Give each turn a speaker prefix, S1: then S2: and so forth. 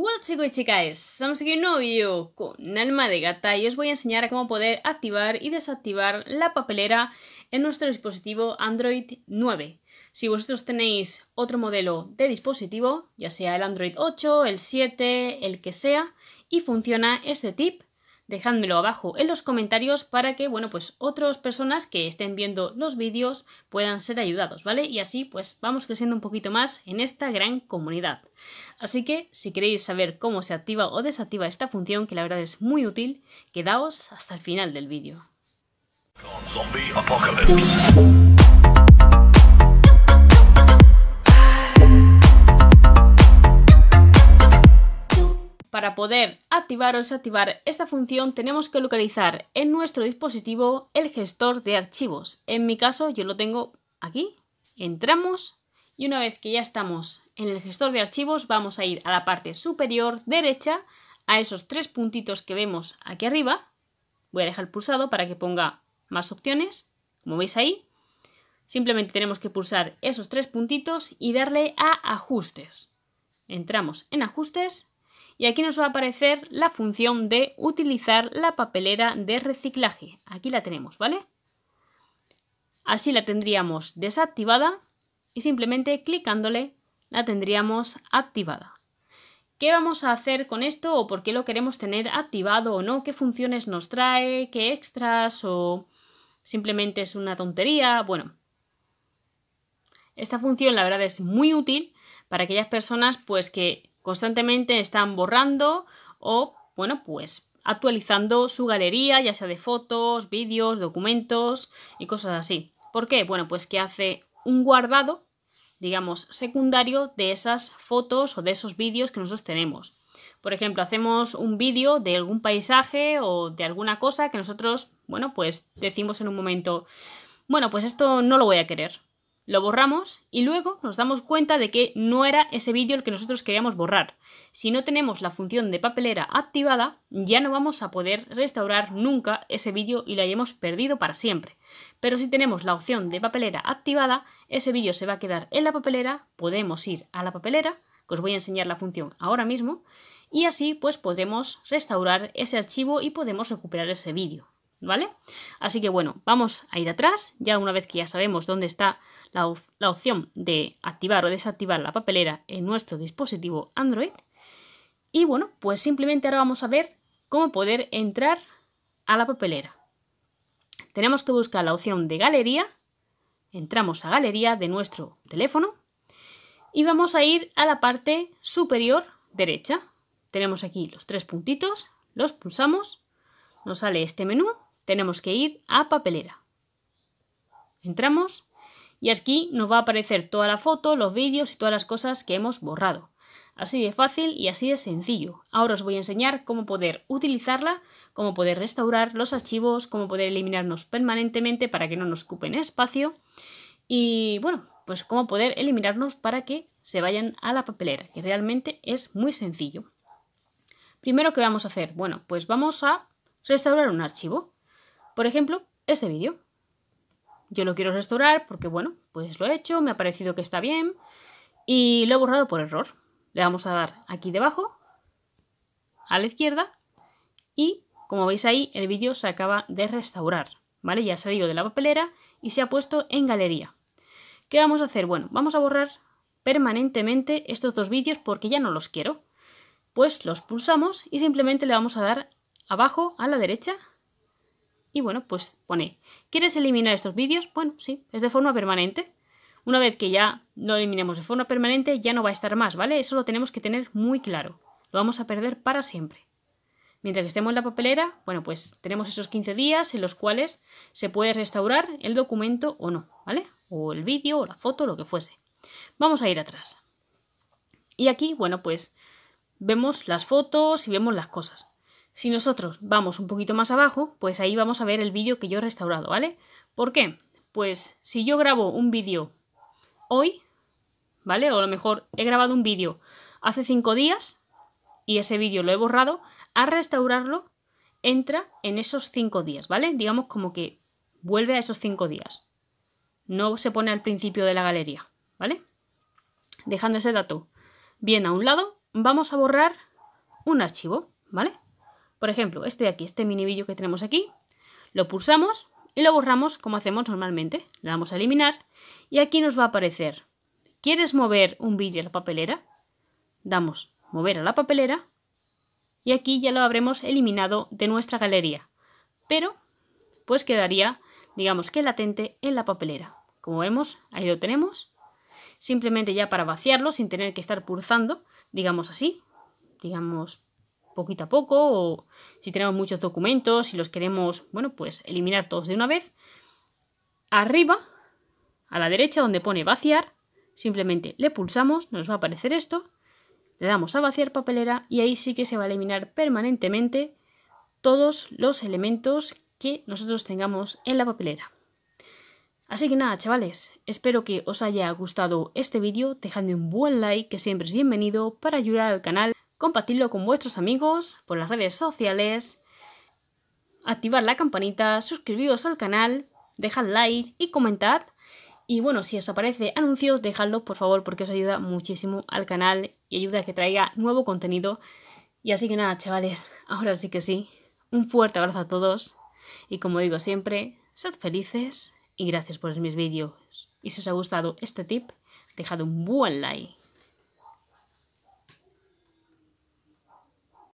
S1: Hola chicos y chicas, estamos aquí en un nuevo vídeo con Alma de Gata y os voy a enseñar a cómo poder activar y desactivar la papelera en nuestro dispositivo Android 9. Si vosotros tenéis otro modelo de dispositivo, ya sea el Android 8, el 7, el que sea, y funciona este tip, dejádmelo abajo en los comentarios para que, bueno, pues otras personas que estén viendo los vídeos puedan ser ayudados, ¿vale? Y así pues vamos creciendo un poquito más en esta gran comunidad. Así que si queréis saber cómo se activa o desactiva esta función, que la verdad es muy útil, quedaos hasta el final del vídeo. Para poder activar o desactivar esta función tenemos que localizar en nuestro dispositivo el gestor de archivos. En mi caso yo lo tengo aquí. Entramos y una vez que ya estamos en el gestor de archivos vamos a ir a la parte superior derecha a esos tres puntitos que vemos aquí arriba. Voy a dejar pulsado para que ponga más opciones, como veis ahí. Simplemente tenemos que pulsar esos tres puntitos y darle a ajustes. Entramos en ajustes y aquí nos va a aparecer la función de utilizar la papelera de reciclaje. Aquí la tenemos, ¿vale? Así la tendríamos desactivada y simplemente clicándole la tendríamos activada. ¿Qué vamos a hacer con esto o por qué lo queremos tener activado o no? ¿Qué funciones nos trae? ¿Qué extras? ¿O simplemente es una tontería? Bueno, esta función la verdad es muy útil para aquellas personas pues que Constantemente están borrando o, bueno, pues actualizando su galería, ya sea de fotos, vídeos, documentos y cosas así. ¿Por qué? Bueno, pues que hace un guardado, digamos, secundario de esas fotos o de esos vídeos que nosotros tenemos. Por ejemplo, hacemos un vídeo de algún paisaje o de alguna cosa que nosotros, bueno, pues decimos en un momento, bueno, pues esto no lo voy a querer lo borramos y luego nos damos cuenta de que no era ese vídeo el que nosotros queríamos borrar. Si no tenemos la función de papelera activada, ya no vamos a poder restaurar nunca ese vídeo y lo hayamos perdido para siempre. Pero si tenemos la opción de papelera activada, ese vídeo se va a quedar en la papelera, podemos ir a la papelera, que os voy a enseñar la función ahora mismo, y así pues podremos restaurar ese archivo y podemos recuperar ese vídeo. ¿vale? Así que bueno, vamos a ir atrás, ya una vez que ya sabemos dónde está la, la opción de activar o desactivar la papelera en nuestro dispositivo Android. Y bueno, pues simplemente ahora vamos a ver cómo poder entrar a la papelera. Tenemos que buscar la opción de galería, entramos a galería de nuestro teléfono y vamos a ir a la parte superior derecha. Tenemos aquí los tres puntitos, los pulsamos, nos sale este menú tenemos que ir a papelera. Entramos y aquí nos va a aparecer toda la foto, los vídeos y todas las cosas que hemos borrado. Así de fácil y así de sencillo. Ahora os voy a enseñar cómo poder utilizarla, cómo poder restaurar los archivos, cómo poder eliminarnos permanentemente para que no nos ocupen espacio y bueno, pues cómo poder eliminarnos para que se vayan a la papelera, que realmente es muy sencillo. Primero, ¿qué vamos a hacer? Bueno, pues vamos a restaurar un archivo. Por ejemplo, este vídeo. Yo lo quiero restaurar porque, bueno, pues lo he hecho, me ha parecido que está bien y lo he borrado por error. Le vamos a dar aquí debajo, a la izquierda, y como veis ahí, el vídeo se acaba de restaurar, ¿vale? Ya ha salido de la papelera y se ha puesto en galería. ¿Qué vamos a hacer? Bueno, vamos a borrar permanentemente estos dos vídeos porque ya no los quiero. Pues los pulsamos y simplemente le vamos a dar abajo a la derecha y bueno, pues pone, ¿quieres eliminar estos vídeos? Bueno, sí, es de forma permanente. Una vez que ya lo eliminemos de forma permanente, ya no va a estar más, ¿vale? Eso lo tenemos que tener muy claro. Lo vamos a perder para siempre. Mientras que estemos en la papelera, bueno, pues tenemos esos 15 días en los cuales se puede restaurar el documento o no, ¿vale? O el vídeo, o la foto, lo que fuese. Vamos a ir atrás. Y aquí, bueno, pues vemos las fotos y vemos las cosas. Si nosotros vamos un poquito más abajo, pues ahí vamos a ver el vídeo que yo he restaurado, ¿vale? ¿Por qué? Pues si yo grabo un vídeo hoy, ¿vale? O a lo mejor he grabado un vídeo hace cinco días y ese vídeo lo he borrado, a restaurarlo entra en esos cinco días, ¿vale? Digamos como que vuelve a esos cinco días. No se pone al principio de la galería, ¿vale? Dejando ese dato bien a un lado, vamos a borrar un archivo, ¿vale? Por ejemplo, este de aquí, este mini vídeo que tenemos aquí, lo pulsamos y lo borramos como hacemos normalmente. Le damos a eliminar y aquí nos va a aparecer, ¿quieres mover un vídeo a la papelera? Damos mover a la papelera y aquí ya lo habremos eliminado de nuestra galería. Pero, pues quedaría, digamos que latente en la papelera. Como vemos, ahí lo tenemos. Simplemente ya para vaciarlo sin tener que estar pulsando, digamos así, digamos poquito a poco o si tenemos muchos documentos y los queremos, bueno, pues eliminar todos de una vez. Arriba, a la derecha donde pone vaciar, simplemente le pulsamos, nos va a aparecer esto, le damos a vaciar papelera y ahí sí que se va a eliminar permanentemente todos los elementos que nosotros tengamos en la papelera. Así que nada, chavales, espero que os haya gustado este vídeo, dejadme un buen like, que siempre es bienvenido, para ayudar al canal compartirlo con vuestros amigos por las redes sociales, activar la campanita, suscribiros al canal, dejad like y comentad. Y bueno, si os aparece anuncios, dejadlos por favor porque os ayuda muchísimo al canal y ayuda a que traiga nuevo contenido. Y así que nada, chavales, ahora sí que sí, un fuerte abrazo a todos y como digo siempre, sed felices y gracias por mis vídeos. Y si os ha gustado este tip, dejad un buen like.